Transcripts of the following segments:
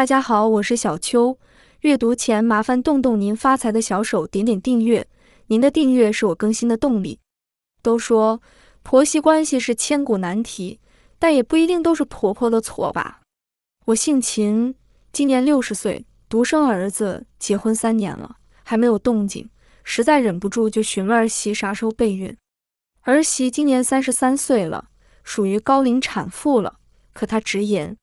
大家好，我是小秋。阅读前麻烦动动您发财的小手，点点订阅。您的订阅是我更新的动力。都说婆媳关系是千古难题，但也不一定都是婆婆的错吧？我姓秦，今年六十岁，独生儿子结婚三年了，还没有动静，实在忍不住就询问儿媳啥时候备孕。儿媳今年三十三岁了，属于高龄产妇了，可她直言。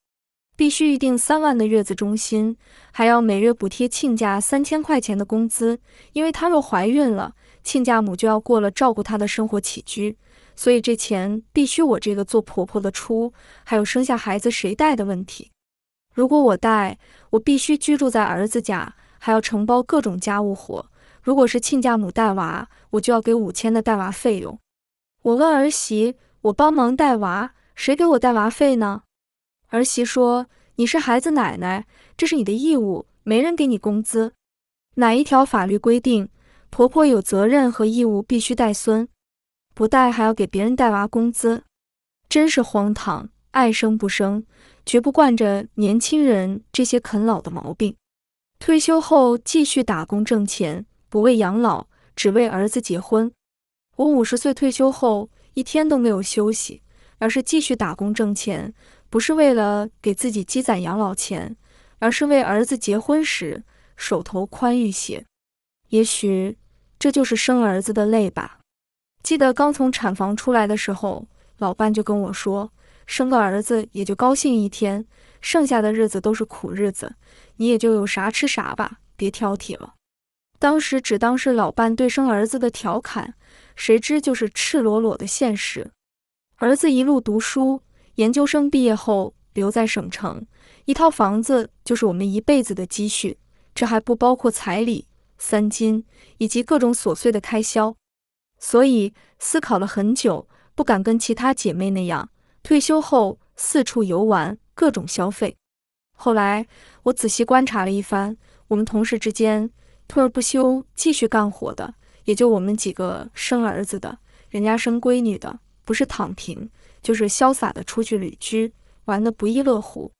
必须预定三万的月子中心，还要每月补贴亲家三千块钱的工资，因为她若怀孕了，亲家母就要过了照顾她的生活起居，所以这钱必须我这个做婆婆的出。还有生下孩子谁带的问题，如果我带，我必须居住在儿子家，还要承包各种家务活；如果是亲家母带娃，我就要给五千的带娃费用。我问儿媳，我帮忙带娃，谁给我带娃费呢？儿媳说：“你是孩子奶奶，这是你的义务，没人给你工资。哪一条法律规定婆婆有责任和义务必须带孙？不带还要给别人带娃工资，真是荒唐！爱生不生，绝不惯着年轻人这些啃老的毛病。退休后继续打工挣钱，不为养老，只为儿子结婚。我五十岁退休后，一天都没有休息，而是继续打工挣钱。”不是为了给自己积攒养老钱，而是为儿子结婚时手头宽裕些。也许这就是生儿子的累吧。记得刚从产房出来的时候，老伴就跟我说：“生个儿子也就高兴一天，剩下的日子都是苦日子，你也就有啥吃啥吧，别挑剔了。”当时只当是老伴对生儿子的调侃，谁知就是赤裸裸的现实。儿子一路读书。研究生毕业后留在省城，一套房子就是我们一辈子的积蓄，这还不包括彩礼、三金以及各种琐碎的开销。所以思考了很久，不敢跟其他姐妹那样，退休后四处游玩、各种消费。后来我仔细观察了一番，我们同事之间，退而不休继续干活的，也就我们几个生儿子的，人家生闺女的。不是躺平，就是潇洒的出去旅居，玩的不亦乐乎。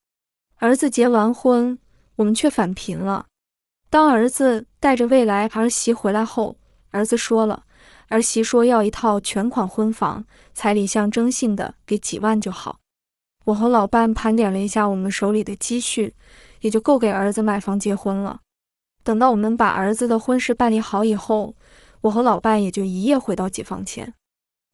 儿子结完婚，我们却返贫了。当儿子带着未来儿媳回来后，儿子说了，儿媳说要一套全款婚房，彩礼象征性的给几万就好。我和老伴盘点了一下我们手里的积蓄，也就够给儿子买房结婚了。等到我们把儿子的婚事办理好以后，我和老伴也就一夜回到解放前。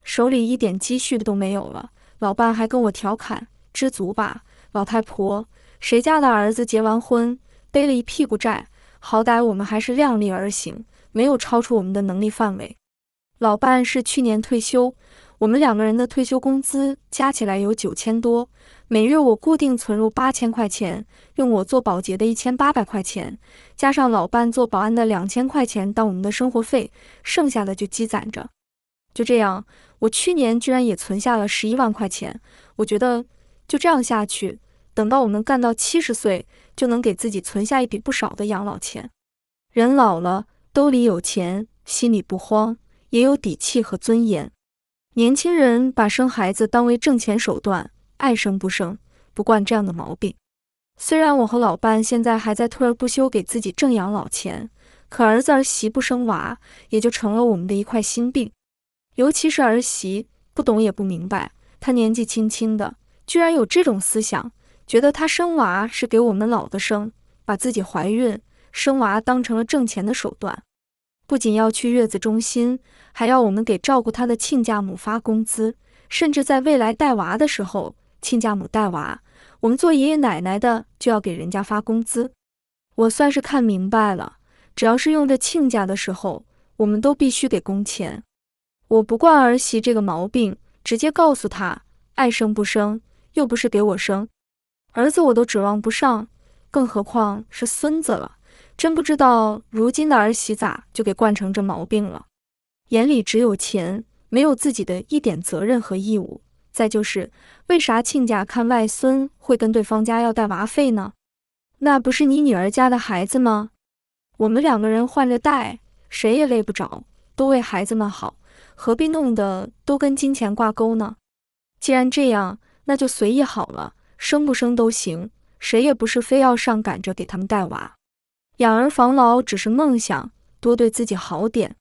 手里一点积蓄都没有了，老伴还跟我调侃：“知足吧，老太婆，谁家的儿子结完婚背了一屁股债？好歹我们还是量力而行，没有超出我们的能力范围。”老伴是去年退休，我们两个人的退休工资加起来有九千多，每月我固定存入八千块钱，用我做保洁的一千八百块钱，加上老伴做保安的两千块钱当我们的生活费，剩下的就积攒着。就这样，我去年居然也存下了十一万块钱。我觉得就这样下去，等到我们干到七十岁，就能给自己存下一笔不少的养老钱。人老了，兜里有钱，心里不慌，也有底气和尊严。年轻人把生孩子当为挣钱手段，爱生不生，不惯这样的毛病。虽然我和老伴现在还在退而不休，给自己挣养老钱，可儿子儿媳不生娃，也就成了我们的一块心病。尤其是儿媳，不懂也不明白，她年纪轻轻的，居然有这种思想，觉得她生娃是给我们老的生，把自己怀孕生娃当成了挣钱的手段，不仅要去月子中心，还要我们给照顾她的亲家母发工资，甚至在未来带娃的时候，亲家母带娃，我们做爷爷奶奶的就要给人家发工资。我算是看明白了，只要是用着亲家的时候，我们都必须给工钱。我不惯儿媳这个毛病，直接告诉她，爱生不生，又不是给我生儿子，我都指望不上，更何况是孙子了。真不知道如今的儿媳咋就给惯成这毛病了，眼里只有钱，没有自己的一点责任和义务。再就是，为啥亲家看外孙会跟对方家要带娃费呢？那不是你女儿家的孩子吗？我们两个人换着带，谁也累不着，都为孩子们好。何必弄得都跟金钱挂钩呢？既然这样，那就随意好了，生不生都行，谁也不是非要上赶着给他们带娃。养儿防老只是梦想，多对自己好点。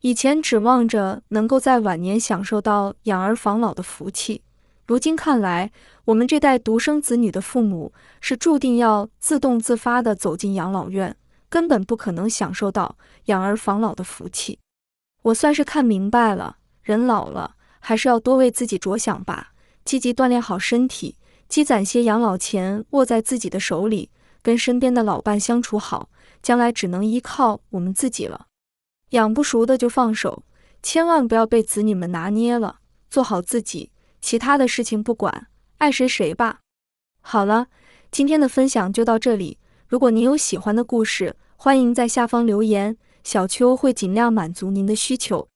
以前指望着能够在晚年享受到养儿防老的福气，如今看来，我们这代独生子女的父母是注定要自动自发地走进养老院，根本不可能享受到养儿防老的福气。我算是看明白了，人老了还是要多为自己着想吧，积极锻炼好身体，积攒些养老钱握在自己的手里，跟身边的老伴相处好，将来只能依靠我们自己了。养不熟的就放手，千万不要被子女们拿捏了，做好自己，其他的事情不管，爱谁谁吧。好了，今天的分享就到这里，如果您有喜欢的故事，欢迎在下方留言。小邱会尽量满足您的需求。